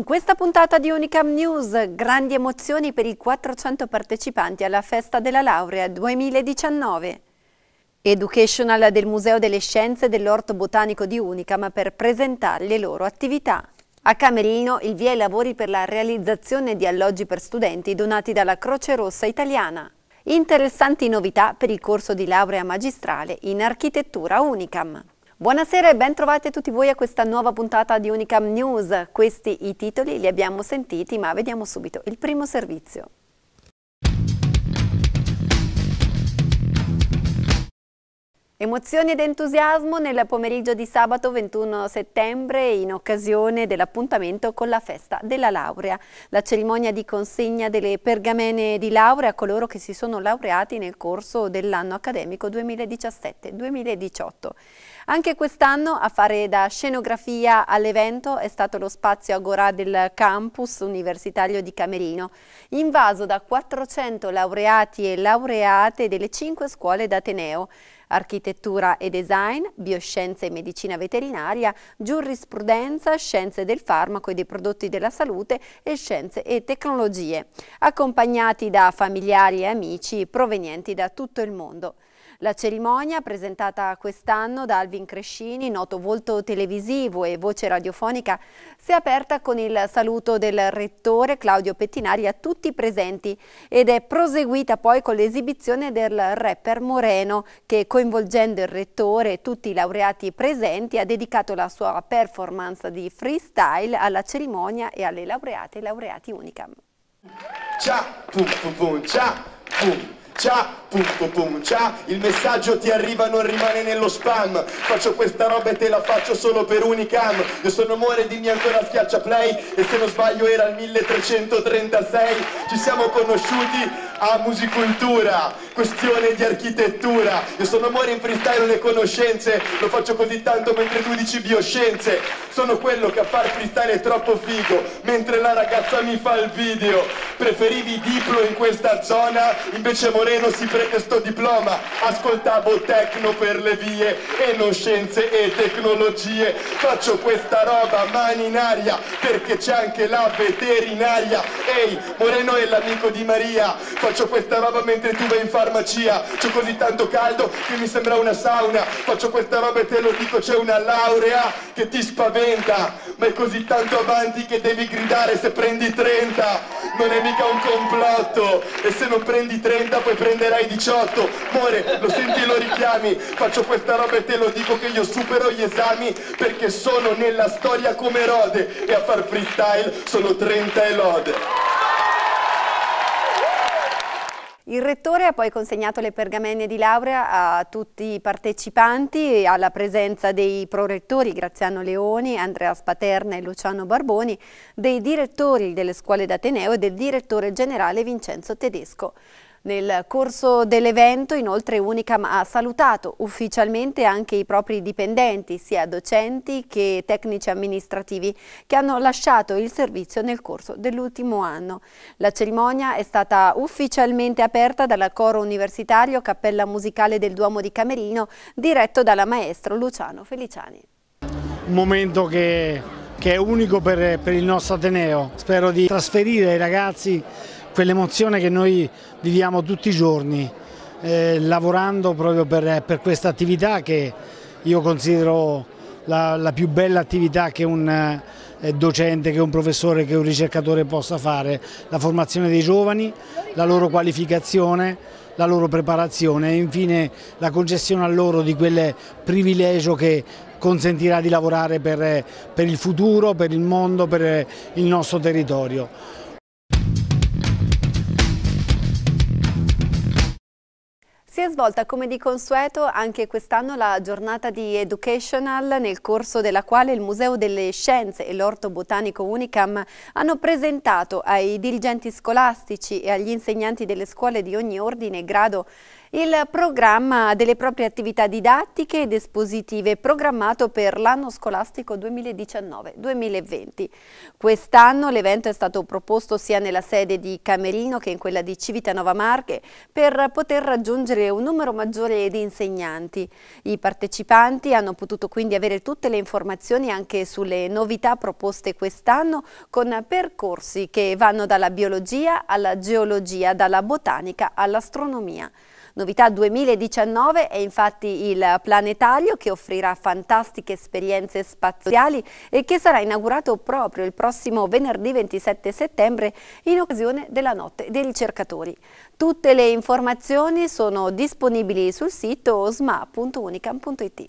In questa puntata di Unicam News, grandi emozioni per i 400 partecipanti alla Festa della Laurea 2019. Educational del Museo delle Scienze dell'Orto Botanico di Unicam per presentare le loro attività. A Camerino il via ai lavori per la realizzazione di alloggi per studenti donati dalla Croce Rossa Italiana. Interessanti novità per il corso di laurea magistrale in architettura Unicam. Buonasera e ben trovati tutti voi a questa nuova puntata di Unicam News. Questi i titoli li abbiamo sentiti, ma vediamo subito il primo servizio. Emozioni ed entusiasmo nel pomeriggio di sabato 21 settembre in occasione dell'appuntamento con la festa della laurea. La cerimonia di consegna delle pergamene di laurea a coloro che si sono laureati nel corso dell'anno accademico 2017-2018. Anche quest'anno a fare da scenografia all'evento è stato lo spazio Agora del campus universitario di Camerino, invaso da 400 laureati e laureate delle 5 scuole d'Ateneo architettura e design, bioscienze e medicina veterinaria, giurisprudenza, scienze del farmaco e dei prodotti della salute e scienze e tecnologie, accompagnati da familiari e amici provenienti da tutto il mondo. La cerimonia, presentata quest'anno da Alvin Crescini, noto volto televisivo e voce radiofonica, si è aperta con il saluto del rettore Claudio Pettinari a tutti i presenti ed è proseguita poi con l'esibizione del rapper Moreno che coinvolgendo il rettore e tutti i laureati presenti ha dedicato la sua performance di freestyle alla cerimonia e alle laureate e laureati Unicam. Ciao, pum pum pum, ciao, pum. Cia, pum pum pum, cia, il messaggio ti arriva non rimane nello spam Faccio questa roba e te la faccio solo per Unicam Io sono amore, dimmi ancora schiaccia play E se non sbaglio era il 1336 Ci siamo conosciuti a musicultura, questione di architettura. Io sono amore in freestyle le conoscenze, lo faccio così tanto mentre tu dici bioscienze. Sono quello che a far freestyle è troppo figo, mentre la ragazza mi fa il video. Preferivi diplo in questa zona, invece Moreno si prende sto diploma. Ascoltavo tecno per le vie e non scienze e tecnologie. Faccio questa roba mani in aria perché c'è anche la veterinaria. Ehi, Moreno è l'amico di Maria. Faccio questa roba mentre tu vai in farmacia C'ho così tanto caldo che mi sembra una sauna Faccio questa roba e te lo dico c'è una laurea che ti spaventa Ma è così tanto avanti che devi gridare se prendi 30 Non è mica un complotto E se non prendi 30 poi prenderai 18 More, lo senti e lo richiami Faccio questa roba e te lo dico che io supero gli esami Perché sono nella storia come Rode E a far freestyle sono 30 e lode Il rettore ha poi consegnato le pergamene di laurea a tutti i partecipanti alla presenza dei prorettori Graziano Leoni, Andrea Spaterna e Luciano Barboni, dei direttori delle scuole d'Ateneo e del direttore generale Vincenzo Tedesco. Nel corso dell'evento inoltre Unicam ha salutato ufficialmente anche i propri dipendenti, sia docenti che tecnici amministrativi, che hanno lasciato il servizio nel corso dell'ultimo anno. La cerimonia è stata ufficialmente aperta dal coro universitario Cappella Musicale del Duomo di Camerino, diretto dalla maestro Luciano Feliciani. Un momento che, che è unico per, per il nostro Ateneo. Spero di trasferire ai ragazzi quell'emozione che noi viviamo tutti i giorni eh, lavorando proprio per, per, questa attività che io considero la, la più bella attività che un eh, docente, che un professore, che un ricercatore possa fare, la formazione dei giovani, la loro qualificazione, la loro preparazione e infine la concessione a loro di quel privilegio che consentirà di lavorare per, per il futuro, per il mondo, per il nostro territorio. Si è svolta come di consueto anche quest'anno la giornata di Educational nel corso della quale il Museo delle Scienze e l'Orto Botanico Unicam hanno presentato ai dirigenti scolastici e agli insegnanti delle scuole di ogni ordine e grado il programma delle proprie attività didattiche ed espositive programmato per l'anno scolastico 2019-2020. Quest'anno l'evento è stato proposto sia nella sede di Camerino che in quella di Civitanova Marche per poter raggiungere un numero maggiore di insegnanti. I partecipanti hanno potuto quindi avere tutte le informazioni anche sulle novità proposte quest'anno con percorsi che vanno dalla biologia alla geologia, dalla botanica all'astronomia. Novità 2019 è infatti il planetario che offrirà fantastiche esperienze spaziali e che sarà inaugurato proprio il prossimo venerdì 27 settembre in occasione della notte dei ricercatori. Tutte le informazioni sono disponibili sul sito sma.unicam.it.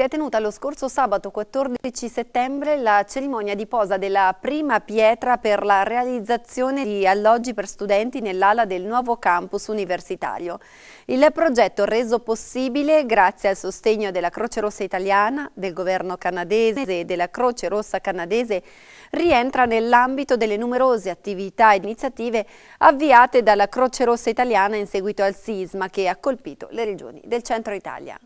Si è tenuta lo scorso sabato 14 settembre la cerimonia di posa della prima pietra per la realizzazione di alloggi per studenti nell'ala del nuovo campus universitario. Il progetto reso possibile grazie al sostegno della Croce Rossa Italiana, del governo canadese e della Croce Rossa Canadese rientra nell'ambito delle numerose attività ed iniziative avviate dalla Croce Rossa Italiana in seguito al sisma che ha colpito le regioni del centro Italia.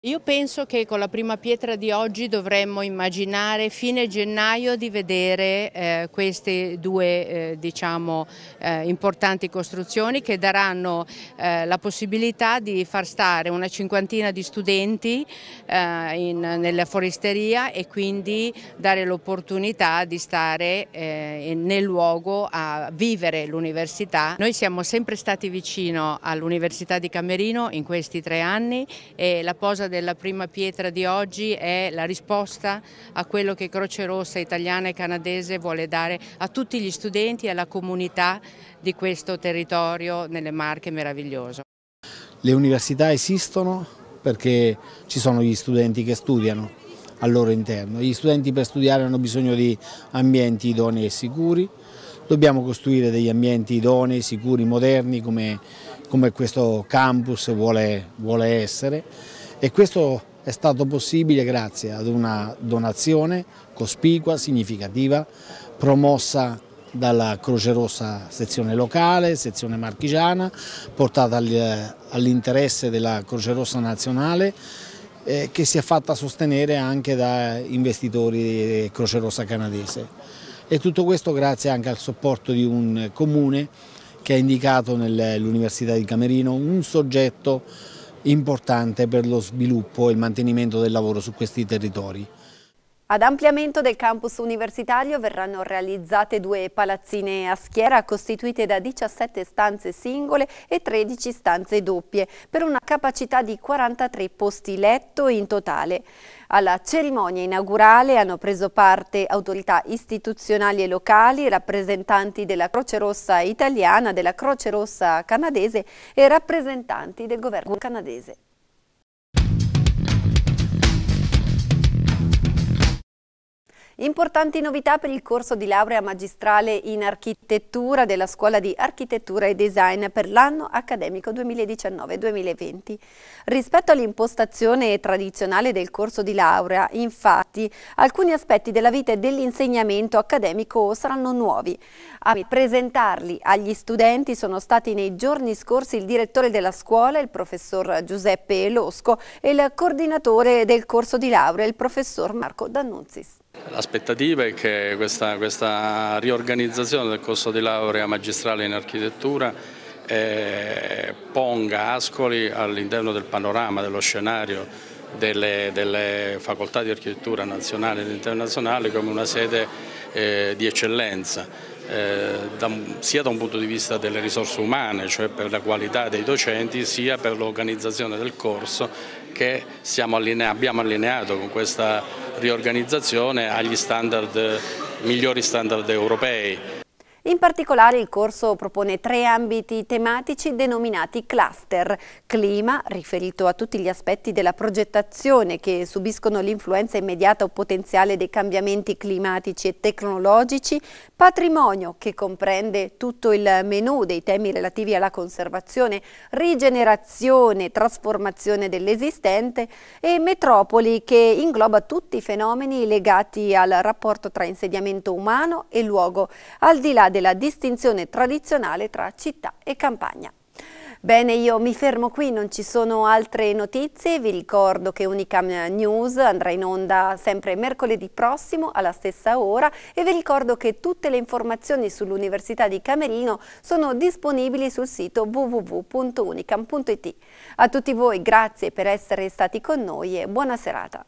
Io penso che con la prima pietra di oggi dovremmo immaginare fine gennaio di vedere eh, queste due eh, diciamo, eh, importanti costruzioni che daranno eh, la possibilità di far stare una cinquantina di studenti eh, in, nella foresteria e quindi dare l'opportunità di stare eh, nel luogo a vivere l'università. Noi siamo sempre stati vicino all'Università di Camerino in questi tre anni e la posa cosa della prima pietra di oggi è la risposta a quello che Croce Rossa italiana e canadese vuole dare a tutti gli studenti e alla comunità di questo territorio nelle Marche meraviglioso. Le università esistono perché ci sono gli studenti che studiano al loro interno. Gli studenti per studiare hanno bisogno di ambienti idonei e sicuri, dobbiamo costruire degli ambienti idonei, sicuri, moderni come, come questo campus vuole, vuole essere e questo è stato possibile grazie ad una donazione cospicua, significativa, promossa dalla Croce Rossa sezione locale, sezione marchigiana, portata all'interesse della Croce Rossa nazionale eh, che si è fatta sostenere anche da investitori Croce Rossa canadese. E tutto questo grazie anche al supporto di un comune che ha indicato nell'Università di Camerino un soggetto importante per lo sviluppo e il mantenimento del lavoro su questi territori. Ad ampliamento del campus universitario verranno realizzate due palazzine a schiera costituite da 17 stanze singole e 13 stanze doppie per una capacità di 43 posti letto in totale. Alla cerimonia inaugurale hanno preso parte autorità istituzionali e locali, rappresentanti della Croce Rossa italiana, della Croce Rossa canadese e rappresentanti del governo canadese. Importanti novità per il corso di laurea magistrale in architettura della Scuola di Architettura e Design per l'anno accademico 2019-2020. Rispetto all'impostazione tradizionale del corso di laurea, infatti, alcuni aspetti della vita e dell'insegnamento accademico saranno nuovi. A presentarli agli studenti sono stati nei giorni scorsi il direttore della scuola, il professor Giuseppe Losco, e il coordinatore del corso di laurea, il professor Marco D'Annunzis. L'aspettativa è che questa, questa riorganizzazione del corso di laurea magistrale in architettura eh, ponga Ascoli all'interno del panorama, dello scenario delle, delle, facoltà di architettura nazionale ed internazionale come una sede eh, di eccellenza, eh, da, sia da un punto di vista delle risorse umane, cioè per la qualità dei docenti, sia per l'organizzazione del corso che alline abbiamo allineato con questa riorganizzazione agli standard, migliori standard europei in particolare il corso propone tre ambiti tematici denominati cluster, clima, riferito a tutti gli aspetti della progettazione che subiscono l'influenza immediata o potenziale dei cambiamenti climatici e tecnologici, patrimonio, che comprende tutto il menu dei temi relativi alla conservazione, rigenerazione, trasformazione dell'esistente e metropoli, che ingloba tutti i fenomeni legati al rapporto tra insediamento umano e luogo, al di là della distinzione tradizionale tra città e campagna. Bene, io mi fermo qui, non ci sono altre notizie, vi ricordo che Unicam News andrà in onda sempre mercoledì prossimo alla stessa ora e vi ricordo che tutte le informazioni sull'Università di Camerino sono disponibili sul sito www.unicam.it. A tutti voi grazie per essere stati con noi e buona serata.